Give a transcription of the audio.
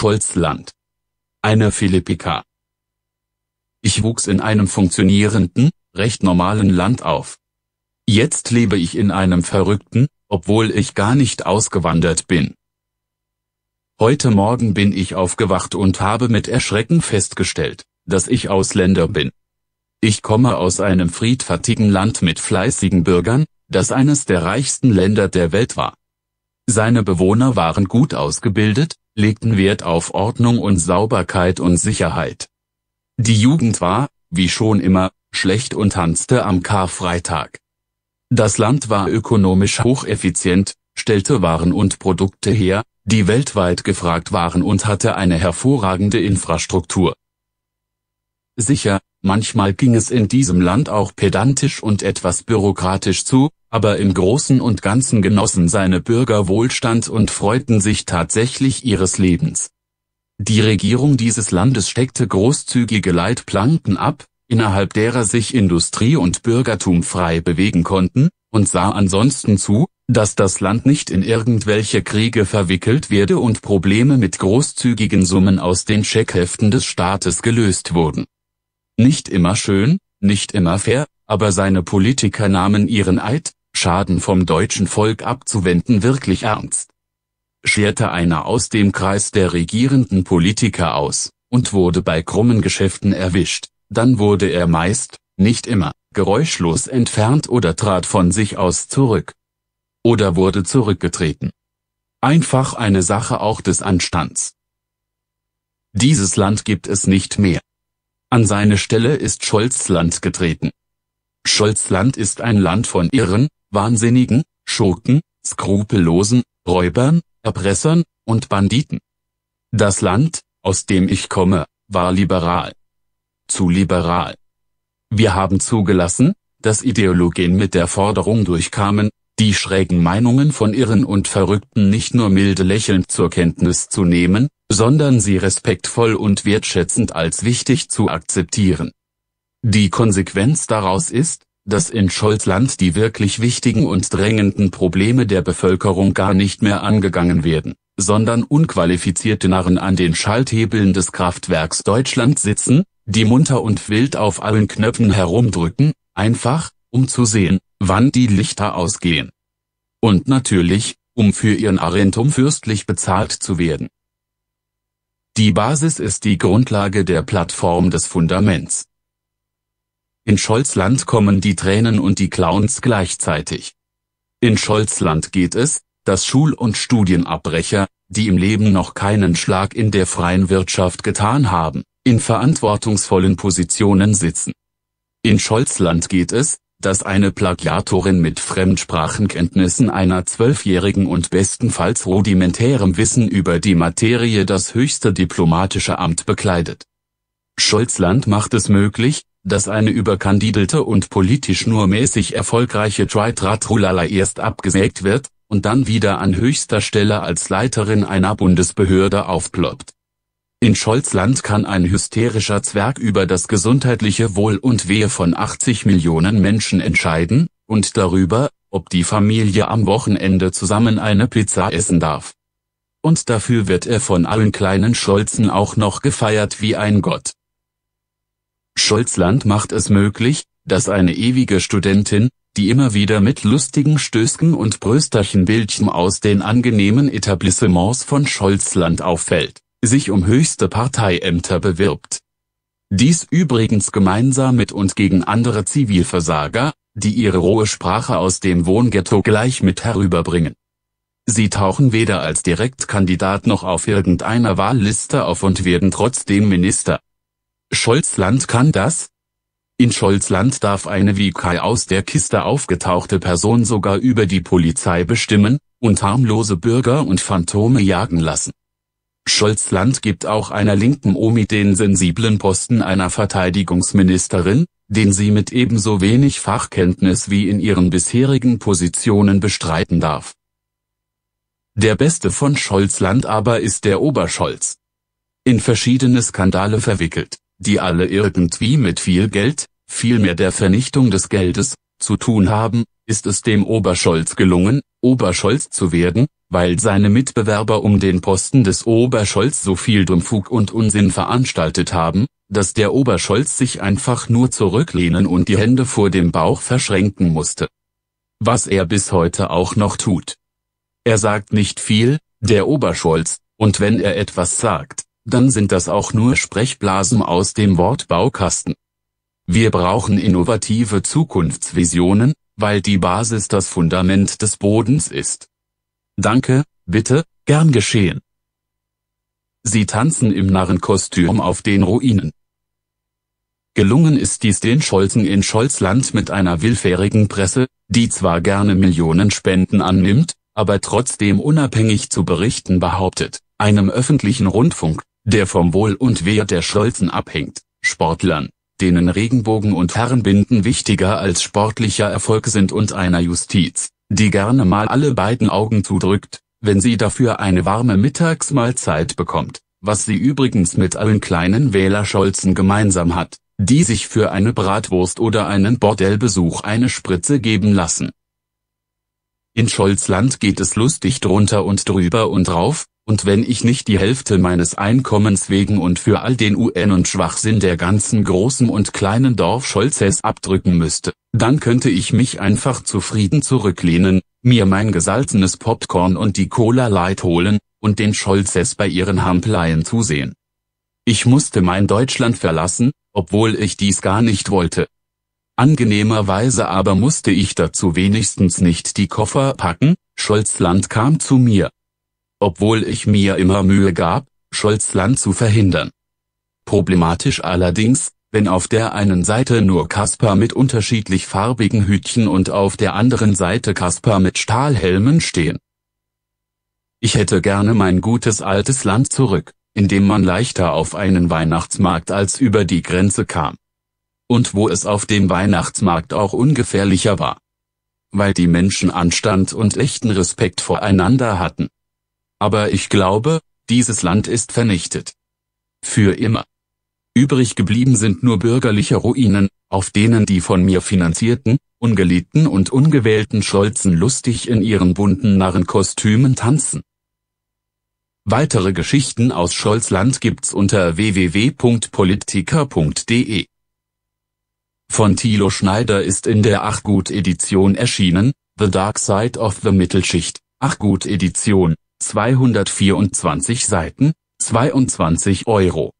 Scholzland. Eine Philippika. Ich wuchs in einem funktionierenden, recht normalen Land auf. Jetzt lebe ich in einem verrückten, obwohl ich gar nicht ausgewandert bin. Heute Morgen bin ich aufgewacht und habe mit Erschrecken festgestellt, dass ich Ausländer bin. Ich komme aus einem friedfertigen Land mit fleißigen Bürgern, das eines der reichsten Länder der Welt war. Seine Bewohner waren gut ausgebildet, legten Wert auf Ordnung und Sauberkeit und Sicherheit. Die Jugend war, wie schon immer, schlecht und tanzte am Karfreitag. Das Land war ökonomisch hocheffizient, stellte Waren und Produkte her, die weltweit gefragt waren und hatte eine hervorragende Infrastruktur. Sicher, Manchmal ging es in diesem Land auch pedantisch und etwas bürokratisch zu, aber im Großen und Ganzen genossen seine Bürger Wohlstand und freuten sich tatsächlich ihres Lebens. Die Regierung dieses Landes steckte großzügige Leitplanken ab, innerhalb derer sich Industrie und Bürgertum frei bewegen konnten, und sah ansonsten zu, dass das Land nicht in irgendwelche Kriege verwickelt werde und Probleme mit großzügigen Summen aus den Scheckheften des Staates gelöst wurden. Nicht immer schön, nicht immer fair, aber seine Politiker nahmen ihren Eid, Schaden vom deutschen Volk abzuwenden wirklich ernst. Scherte einer aus dem Kreis der regierenden Politiker aus, und wurde bei krummen Geschäften erwischt, dann wurde er meist, nicht immer, geräuschlos entfernt oder trat von sich aus zurück. Oder wurde zurückgetreten. Einfach eine Sache auch des Anstands. Dieses Land gibt es nicht mehr. An seine Stelle ist Scholzland getreten. Scholzland ist ein Land von Irren, Wahnsinnigen, Schurken, Skrupellosen, Räubern, Erpressern und Banditen. Das Land, aus dem ich komme, war liberal. Zu liberal. Wir haben zugelassen, dass Ideologien mit der Forderung durchkamen, die schrägen Meinungen von Irren und Verrückten nicht nur milde lächelnd zur Kenntnis zu nehmen, sondern sie respektvoll und wertschätzend als wichtig zu akzeptieren. Die Konsequenz daraus ist, dass in Scholzland die wirklich wichtigen und drängenden Probleme der Bevölkerung gar nicht mehr angegangen werden, sondern unqualifizierte Narren an den Schalthebeln des Kraftwerks Deutschland sitzen, die munter und wild auf allen Knöpfen herumdrücken, einfach, um zu sehen, wann die Lichter ausgehen. Und natürlich, um für ihren Arentum fürstlich bezahlt zu werden. Die Basis ist die Grundlage der Plattform des Fundaments. In Scholzland kommen die Tränen und die Clowns gleichzeitig. In Scholzland geht es, dass Schul- und Studienabbrecher, die im Leben noch keinen Schlag in der freien Wirtschaft getan haben, in verantwortungsvollen Positionen sitzen. In Scholzland geht es, dass eine Plagiatorin mit Fremdsprachenkenntnissen einer zwölfjährigen und bestenfalls rudimentärem Wissen über die Materie das höchste diplomatische Amt bekleidet. Scholzland macht es möglich, dass eine überkandidelte und politisch nur mäßig erfolgreiche Tritratrulala erst abgesägt wird, und dann wieder an höchster Stelle als Leiterin einer Bundesbehörde aufploppt. In Scholzland kann ein hysterischer Zwerg über das gesundheitliche Wohl und Wehe von 80 Millionen Menschen entscheiden, und darüber, ob die Familie am Wochenende zusammen eine Pizza essen darf. Und dafür wird er von allen kleinen Scholzen auch noch gefeiert wie ein Gott. Scholzland macht es möglich, dass eine ewige Studentin, die immer wieder mit lustigen Stößken und Brösterchenbildchen aus den angenehmen Etablissements von Scholzland auffällt sich um höchste Parteiämter bewirbt. Dies übrigens gemeinsam mit und gegen andere Zivilversager, die ihre rohe Sprache aus dem Wohnghetto gleich mit herüberbringen. Sie tauchen weder als Direktkandidat noch auf irgendeiner Wahlliste auf und werden trotzdem Minister. Scholzland kann das? In Scholzland darf eine wie Kai aus der Kiste aufgetauchte Person sogar über die Polizei bestimmen und harmlose Bürger und Phantome jagen lassen. Scholz-Land gibt auch einer linken Omi den sensiblen Posten einer Verteidigungsministerin, den sie mit ebenso wenig Fachkenntnis wie in ihren bisherigen Positionen bestreiten darf. Der Beste von Scholz-Land aber ist der Oberscholz. In verschiedene Skandale verwickelt, die alle irgendwie mit viel Geld, vielmehr der Vernichtung des Geldes, zu tun haben, ist es dem Oberscholz gelungen, Oberscholz zu werden, weil seine Mitbewerber um den Posten des Oberscholz so viel Dummfug und Unsinn veranstaltet haben, dass der Oberscholz sich einfach nur zurücklehnen und die Hände vor dem Bauch verschränken musste. Was er bis heute auch noch tut. Er sagt nicht viel, der Oberscholz, und wenn er etwas sagt, dann sind das auch nur Sprechblasen aus dem Wortbaukasten. Wir brauchen innovative Zukunftsvisionen, weil die Basis das Fundament des Bodens ist. Danke, bitte, gern geschehen. Sie tanzen im Narrenkostüm auf den Ruinen. Gelungen ist dies den Scholzen in Scholzland mit einer willfährigen Presse, die zwar gerne Millionen Spenden annimmt, aber trotzdem unabhängig zu berichten behauptet, einem öffentlichen Rundfunk, der vom Wohl und Wehr der Scholzen abhängt, Sportlern, denen Regenbogen und Herrenbinden wichtiger als sportlicher Erfolg sind und einer Justiz, die gerne mal alle beiden Augen zudrückt, wenn sie dafür eine warme Mittagsmahlzeit bekommt, was sie übrigens mit allen kleinen Wählerscholzen gemeinsam hat, die sich für eine Bratwurst oder einen Bordellbesuch eine Spritze geben lassen. In Scholzland geht es lustig drunter und drüber und rauf, und wenn ich nicht die Hälfte meines Einkommens wegen und für all den UN und Schwachsinn der ganzen großen und kleinen Dorf Scholzes abdrücken müsste, dann könnte ich mich einfach zufrieden zurücklehnen, mir mein gesalzenes Popcorn und die Cola Light holen, und den Scholzes bei ihren Hampeleien zusehen. Ich musste mein Deutschland verlassen, obwohl ich dies gar nicht wollte. Angenehmerweise aber musste ich dazu wenigstens nicht die Koffer packen, Scholzland kam zu mir. Obwohl ich mir immer Mühe gab, Scholzland zu verhindern. Problematisch allerdings, wenn auf der einen Seite nur Kasper mit unterschiedlich farbigen Hütchen und auf der anderen Seite Kasper mit Stahlhelmen stehen. Ich hätte gerne mein gutes altes Land zurück, in dem man leichter auf einen Weihnachtsmarkt als über die Grenze kam und wo es auf dem Weihnachtsmarkt auch ungefährlicher war. Weil die Menschen Anstand und echten Respekt voreinander hatten. Aber ich glaube, dieses Land ist vernichtet. Für immer. Übrig geblieben sind nur bürgerliche Ruinen, auf denen die von mir finanzierten, ungeliebten und ungewählten Scholzen lustig in ihren bunten Narrenkostümen tanzen. Weitere Geschichten aus Scholzland gibt's unter www.politiker.de von Thilo Schneider ist in der Achgut-Edition erschienen, The Dark Side of the Mittelschicht, Achgut-Edition, 224 Seiten, 22 Euro